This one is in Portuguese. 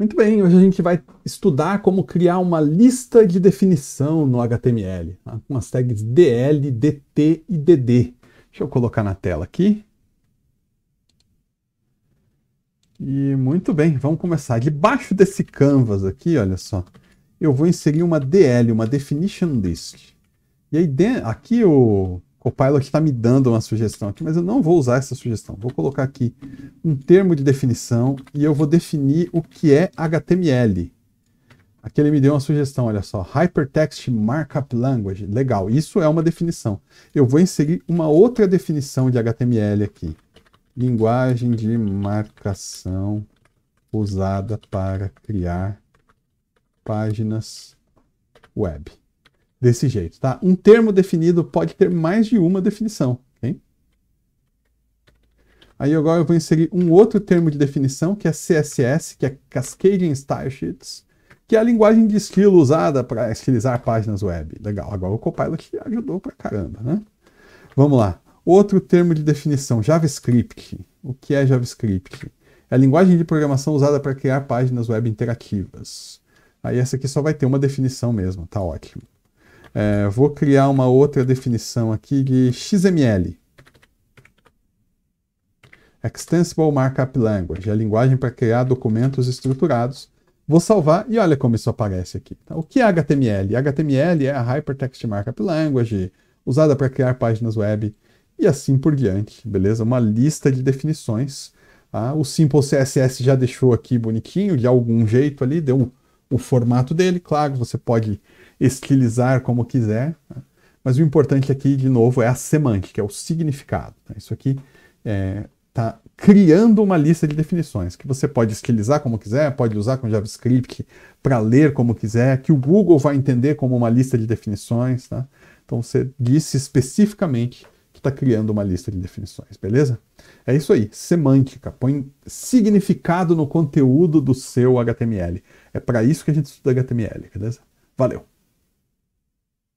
Muito bem, hoje a gente vai estudar como criar uma lista de definição no HTML, tá? com as tags DL, DT e DD. Deixa eu colocar na tela aqui. E muito bem, vamos começar. Debaixo desse canvas aqui, olha só, eu vou inserir uma DL, uma Definition List. E aí aqui o Copilot está me dando uma sugestão aqui, mas eu não vou usar essa sugestão. Vou colocar aqui um termo de definição e eu vou definir o que é HTML. Aqui ele me deu uma sugestão, olha só, Hypertext Markup Language. Legal, isso é uma definição. Eu vou inserir uma outra definição de HTML aqui. Linguagem de marcação usada para criar páginas web desse jeito, tá? Um termo definido pode ter mais de uma definição, ok? Aí agora eu vou inserir um outro termo de definição, que é CSS, que é Cascading Style Sheets, que é a linguagem de estilo usada para estilizar páginas web. Legal, agora o Copilot ajudou pra caramba, né? Vamos lá. Outro termo de definição, JavaScript. O que é JavaScript? É a linguagem de programação usada para criar páginas web interativas. Aí essa aqui só vai ter uma definição mesmo, tá ótimo. É, vou criar uma outra definição aqui de XML. Extensible Markup Language, a linguagem para criar documentos estruturados. Vou salvar e olha como isso aparece aqui. Então, o que é HTML? HTML é a Hypertext Markup Language, usada para criar páginas web e assim por diante, beleza? Uma lista de definições. Tá? O Simple CSS já deixou aqui bonitinho, de algum jeito ali, deu o formato dele, claro, você pode estilizar como quiser, né? mas o importante aqui, de novo, é a semântica, é o significado. Né? Isso aqui está é, tá criando uma lista de definições que você pode estilizar como quiser, pode usar com JavaScript para ler como quiser, que o Google vai entender como uma lista de definições. Tá? Então você disse especificamente está criando uma lista de definições, beleza? É isso aí, semântica, põe significado no conteúdo do seu HTML. É para isso que a gente estuda HTML, beleza? Valeu!